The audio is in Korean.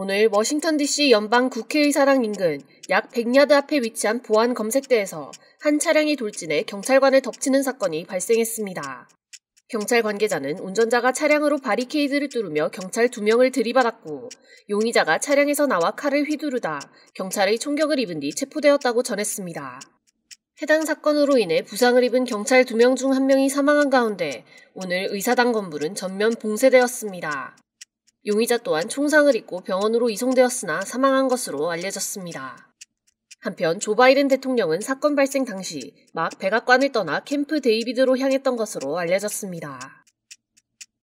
오늘 워싱턴 DC 연방 국회의사당 인근 약 100야드 앞에 위치한 보안 검색대에서 한 차량이 돌진해 경찰관을 덮치는 사건이 발생했습니다. 경찰 관계자는 운전자가 차량으로 바리케이드를 뚫으며 경찰 두명을 들이받았고 용의자가 차량에서 나와 칼을 휘두르다 경찰의 총격을 입은 뒤 체포되었다고 전했습니다. 해당 사건으로 인해 부상을 입은 경찰 두 명 중 한명이 사망한 가운데 오늘 의사당 건물은 전면 봉쇄되었습니다. 용의자 또한 총상을 입고 병원으로 이송되었으나 사망한 것으로 알려졌습니다. 한편 조 바이든 대통령은 사건 발생 당시 막 백악관을 떠나 캠프 데이비드로 향했던 것으로 알려졌습니다.